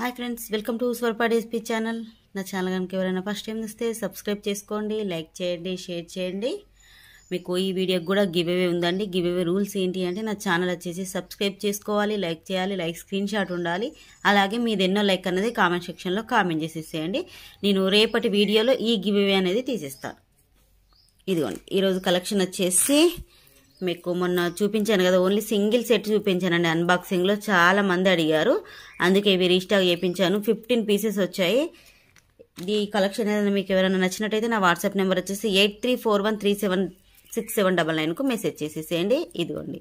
hi friends welcome to స్వర్పాడి SP channel నా channel కనుక ఎవరైనా ఫస్ట్ టైం చూస్తే సబ్స్క్రైబ్ చేసుకోండి లైక్ చేయండి షేర్ చేయండి మీకు ఈ వీడియోకి కూడా గివ్ అవే ఉందండి గివ్ అవే రూల్స్ ఏంటి అంటే నా ఛానల్ వచ్చేసి సబ్స్క్రైబ్ చేసుకోవాలి లైక్ చేయాలి లైక్ స్క్రీన్ షాట్ ఉండాలి అలాగే మీది ఎన్నో లైక్ అనేది కామెంట్ సెక్షన్లో కామెంట్ చేసేసేయండి నేను రేపటి వీడియోలో ఈ గివ్ అవే అనేది తీసేస్తాను ఇదిగోండి ఈరోజు కలెక్షన్ వచ్చేసి మీకు మొన్న చూపించాను కదా ఓన్లీ సింగిల్ సెట్ చూపించానండి అన్బాక్సింగ్లో చాలా మంది అడిగారు అందుకే ఇవి రీస్టాక్ చేయించాను ఫిఫ్టీన్ పీసెస్ వచ్చాయి ఈ కలెక్షన్ ఏదైనా మీకు ఎవరైనా నచ్చినట్టయితే నా వాట్సాప్ నెంబర్ వచ్చేసి eight three four one three seven six seven double నైన్కు మెసేజ్ చేసేసేయండి ఇదిగోండి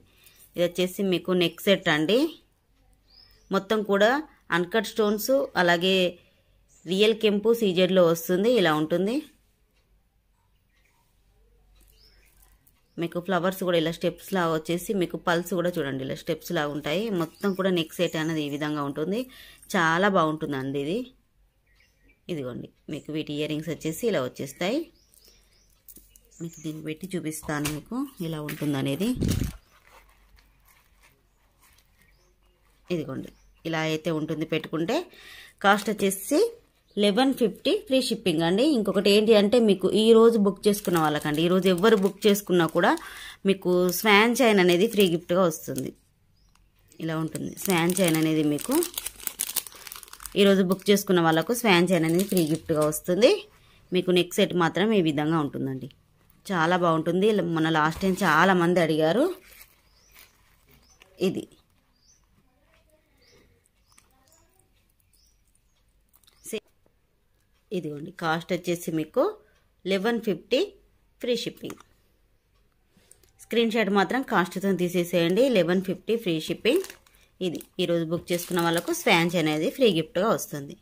ఇది వచ్చేసి మీకు నెక్ సెట్ అండి మొత్తం కూడా అన్కట్ స్టోన్స్ అలాగే రియల్ కెంపు సీజెడ్లో వస్తుంది ఇలా ఉంటుంది మీకు ఫ్లవర్స్ కూడా ఇలా స్టెప్స్ లాగా వచ్చేసి మీకు పల్స్ కూడా చూడండి ఇలా స్టెప్స్ లాగా ఉంటాయి మొత్తం కూడా నెక్ సెట్ అనేది ఈ విధంగా ఉంటుంది చాలా బాగుంటుందండి ఇది ఇదిగోండి మీకు వీటి ఇయర్ రింగ్స్ వచ్చేసి ఇలా వచ్చేస్తాయి మీకు దీన్ని పెట్టి చూపిస్తాను మీకు ఇలా ఉంటుందనేది ఇదిగోండి ఇలా అయితే ఉంటుంది పెట్టుకుంటే కాస్ట్ వచ్చేసి లెవెన్ ఫిఫ్టీ ఫ్రీ షిప్పింగ్ అండి ఇంకొకటి ఏంటి అంటే మీకు ఈ రోజు బుక్ చేసుకున్న వాళ్ళకండి ఈరోజు ఎవరు బుక్ చేసుకున్నా కూడా మీకు స్వాన్ చైన్ అనేది ఫ్రీ గిఫ్ట్గా వస్తుంది ఇలా ఉంటుంది స్వాన్ చైన్ అనేది మీకు ఈరోజు బుక్ చేసుకున్న వాళ్ళకు స్వాన్ చైన్ అనేది ఫ్రీ గిఫ్ట్గా వస్తుంది మీకు నెక్ సెట్ మాత్రం ఈ విధంగా ఉంటుందండి చాలా బాగుంటుంది మన లాస్ట్ టైం చాలామంది అడిగారు ఇది ఇదిగోండి కాస్ట్ వచ్చేసి మీకు eleven fifty free shipping screenshot మాత్రం కాస్ట్తో తీసేసేయండి లెవెన్ ఫిఫ్టీ ఫ్రీ షిప్పింగ్ ఇది ఈరోజు బుక్ చేసుకున్న వాళ్ళకు స్వాంచ్ అనేది ఫ్రీ గిఫ్ట్గా వస్తుంది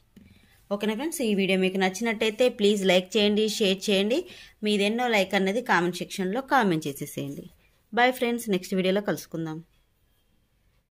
ఓకేనా ఫ్రెండ్స్ ఈ వీడియో మీకు నచ్చినట్టయితే ప్లీజ్ లైక్ చేయండి షేర్ చేయండి మీదెన్నో లైక్ అనేది కామెంట్ సెక్షన్లో కామెంట్ చేసేసేయండి బాయ్ ఫ్రెండ్స్ నెక్స్ట్ వీడియోలో కలుసుకుందాం